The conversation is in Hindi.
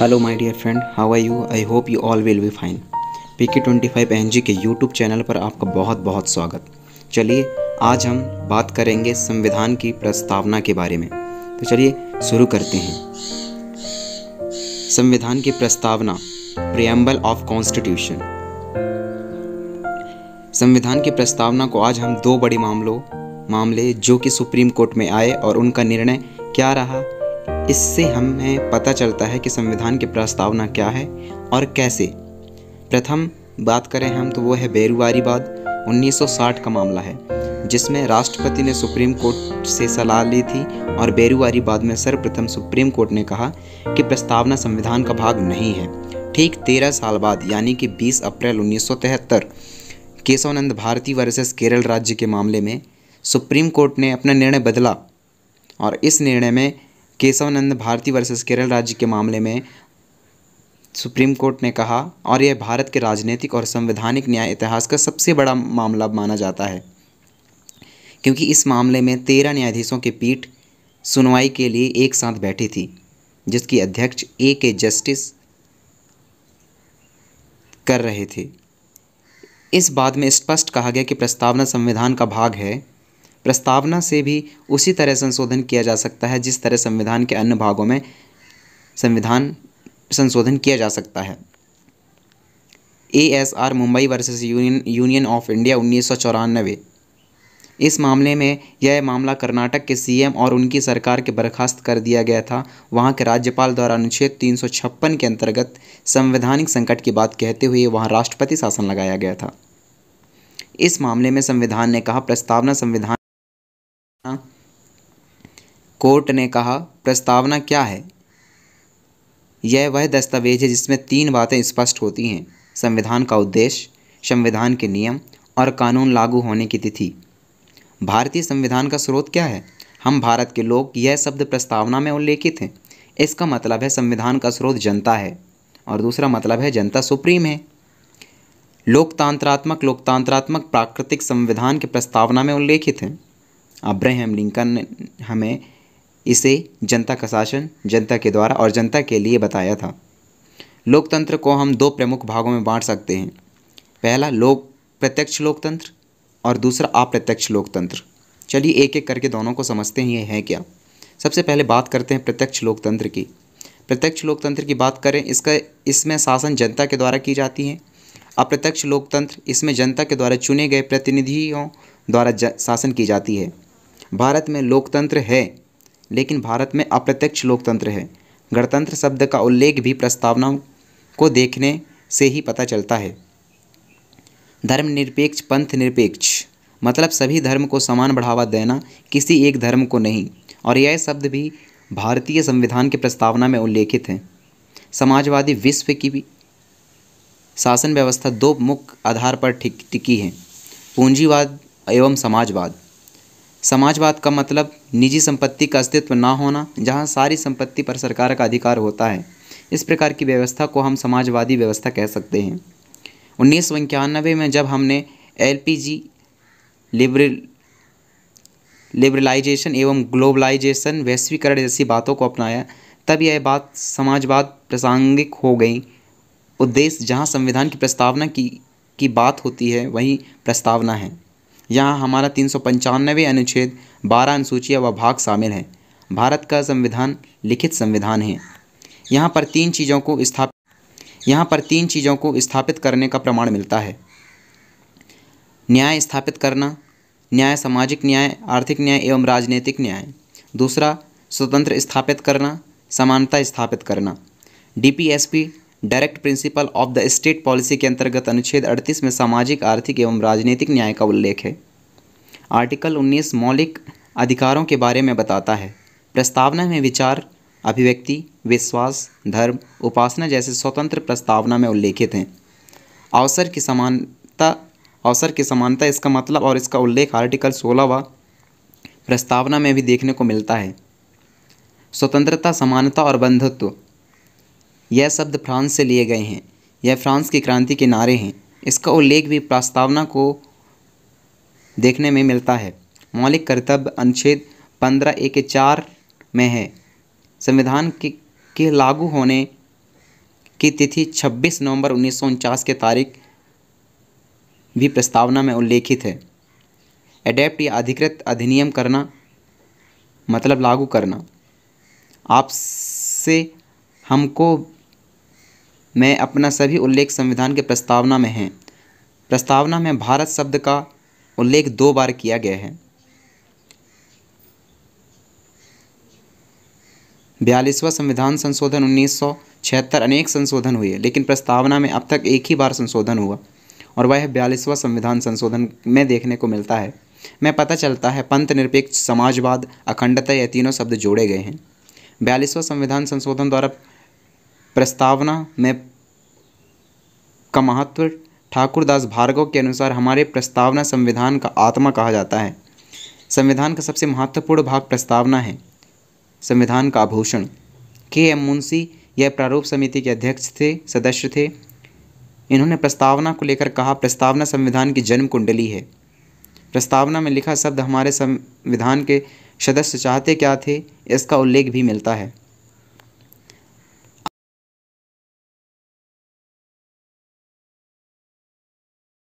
Hello my dear friend how are you I hope you all will be fine P K twenty five N G K YouTube channel पर आपका बहुत बहुत स्वागत चलिए आज हम बात करेंगे संविधान की प्रस्तावना के बारे में तो चलिए शुरू करते हैं संविधान की प्रस्तावना प्रियम्बल ऑफ कॉन्स्टिट्यूशन संविधान की प्रस्तावना को आज हम दो बड़े मामलों मामले जो कि सुप्रीम कोर्ट में आए और उनका निर्णय क्या रहा इससे हमें पता चलता है कि संविधान की प्रस्तावना क्या है और कैसे प्रथम बात करें हम तो वो है बेरुवारीवाद 1960 का मामला है जिसमें राष्ट्रपति ने सुप्रीम कोर्ट से सलाह ली थी और बेरुवारीवाद में सर्वप्रथम सुप्रीम कोर्ट ने कहा कि प्रस्तावना संविधान का भाग नहीं है ठीक तेरह साल बाद यानी कि 20 अप्रैल उन्नीस केशवानंद भारती वर्सेस केरल राज्य के मामले में सुप्रीम कोर्ट ने अपना निर्णय बदला और इस निर्णय में केशवानंद भारती वर्सेस केरल राज्य के मामले में सुप्रीम कोर्ट ने कहा और यह भारत के राजनीतिक और संवैधानिक न्याय इतिहास का सबसे बड़ा मामला माना जाता है क्योंकि इस मामले में तेरह न्यायाधीशों की पीठ सुनवाई के लिए एक साथ बैठी थी जिसकी अध्यक्ष ए के जस्टिस कर रहे थे इस बात में स्पष्ट कहा गया कि प्रस्तावना संविधान का भाग है प्रस्तावना से भी उसी तरह संशोधन किया जा सकता है जिस तरह संविधान के अन्य भागों में संविधान संशोधन किया जा सकता है ए एस आर मुंबई versus union union of India उन्नीस इस मामले में यह मामला कर्नाटक के सीएम और उनकी सरकार के बर्खास्त कर दिया गया था वहां के राज्यपाल द्वारा अनुच्छेद तीन के अंतर्गत संवैधानिक संकट की बात कहते हुए वहां राष्ट्रपति शासन लगाया गया था इस मामले में संविधान ने कहा प्रस्तावना संविधान हाँ? कोर्ट ने कहा प्रस्तावना क्या है यह वह दस्तावेज है जिसमें तीन बातें स्पष्ट होती हैं संविधान का उद्देश्य संविधान के नियम और कानून लागू होने की तिथि भारतीय संविधान का स्रोत क्या है हम भारत के लोग यह शब्द प्रस्तावना में उल्लेखित हैं इसका मतलब है संविधान का स्रोत जनता है और दूसरा मतलब है जनता सुप्रीम है लोकतंत्रात्मक लोकतंत्रात्मक प्राकृतिक संविधान की प्रस्तावना में उल्लेखित हैं अब्राहम लिंकन हमें इसे जनता का शासन जनता के द्वारा और जनता के लिए बताया था लोकतंत्र को हम दो प्रमुख भागों में बांट सकते हैं पहला लोक प्रत्यक्ष लोकतंत्र और दूसरा अप्रत्यक्ष लोकतंत्र चलिए एक एक करके दोनों को समझते हैं ये है क्या सबसे पहले बात करते हैं प्रत्यक्ष लोकतंत्र की प्रत्यक्ष लोकतंत्र की बात करें इसका इसमें शासन जनता के द्वारा की जाती है अप्रत्यक्ष लोकतंत्र इसमें जनता के द्वारा चुने गए प्रतिनिधियों द्वारा शासन की जाती है भारत में लोकतंत्र है लेकिन भारत में अप्रत्यक्ष लोकतंत्र है गणतंत्र शब्द का उल्लेख भी प्रस्तावनाओं को देखने से ही पता चलता है धर्मनिरपेक्ष पंथ निरपेक्ष मतलब सभी धर्म को समान बढ़ावा देना किसी एक धर्म को नहीं और यह शब्द भी भारतीय संविधान की प्रस्तावना में उल्लेखित है समाजवादी विश्व की भी शासन व्यवस्था दो मुख्य आधार पर टिकी है पूंजीवाद एवं समाजवाद समाजवाद का मतलब निजी संपत्ति का अस्तित्व ना होना जहाँ सारी संपत्ति पर सरकार का अधिकार होता है इस प्रकार की व्यवस्था को हम समाजवादी व्यवस्था कह सकते हैं उन्नीस सौ इक्यानवे में जब हमने L P G liberal liberalisation एवं ग्लोबलाइजेशन वैश्वीकरण जैसी बातों को अपनाया तब यह बात समाजवाद प्रासंगिक हो गई उद्देश्य जहाँ संविधान की प्रस्तावना की की बात होती है वहीं प्रस्तावना है यहाँ हमारा तीन सौ पंचानवे अनुच्छेद बारह अनुसूचियाँ व भाग शामिल हैं भारत का संविधान लिखित संविधान है यहाँ पर तीन चीज़ों को स्थापित यहाँ पर तीन चीज़ों को स्थापित करने का प्रमाण मिलता है न्याय स्थापित करना न्याय सामाजिक न्याय आर्थिक न्याय एवं राजनीतिक न्याय दूसरा स्वतंत्र स्थापित करना समानता स्थापित करना DPSP direct principle of the state policy के अंतर्गत अनुच्छेद 38 में सामाजिक आर्थिक एवं राजनीतिक न्याय का उल्लेख है आर्टिकल 19 मौलिक अधिकारों के बारे में बताता है प्रस्तावना में विचार अभिव्यक्ति विश्वास धर्म उपासना जैसे स्वतंत्र प्रस्तावना में उल्लेखित हैं अवसर की समानता अवसर की समानता इसका मतलब और इसका उल्लेख आर्टिकल सोलह व प्रस्तावना में भी देखने को मिलता है स्वतंत्रता समानता और बंधुत्व यह शब्द फ्रांस से लिए गए हैं यह फ्रांस की क्रांति के नारे हैं इसका उल्लेख भी प्रस्तावना को देखने में मिलता है मौलिक कर्तव्य अनुच्छेद पंद्रह एक चार में है संविधान के, के लागू होने की तिथि 26 नवंबर उन्नीस के तारीख भी प्रस्तावना में उल्लेखित है एडेप्ट या अधिकृत अधिनियम करना मतलब लागू करना आपसे हमको में अपना सभी उल्लेख संविधान के प्रस्तावना में है प्रस्तावना में भारत शब्द का उल्लेख दो बार किया गया है बयालीसवां संविधान संशोधन उन्नीस अनेक संशोधन हुए लेकिन प्रस्तावना में अब तक एक ही बार संशोधन हुआ और वह बयालीसवां संविधान संशोधन में देखने को मिलता है मैं पता चलता है पंथ निरपेक्ष समाजवाद अखंडता ये तीनों शब्द जोड़े गए हैं बयालीसवां संविधान संशोधन द्वारा प्रस्तावना में का महत्व ठाकुरदास भार्गव के अनुसार हमारे प्रस्तावना संविधान का आत्मा कहा जाता है संविधान का सबसे महत्वपूर्ण भाग प्रस्तावना है संविधान का आभूषण के एम मुंशी यह प्रारूप समिति के अध्यक्ष थे सदस्य थे इन्होंने प्रस्तावना को लेकर कहा प्रस्तावना संविधान की जन्म कुंडली है प्रस्तावना में लिखा शब्द हमारे संविधान के सदस्य चाहते क्या थे इसका उल्लेख भी मिलता है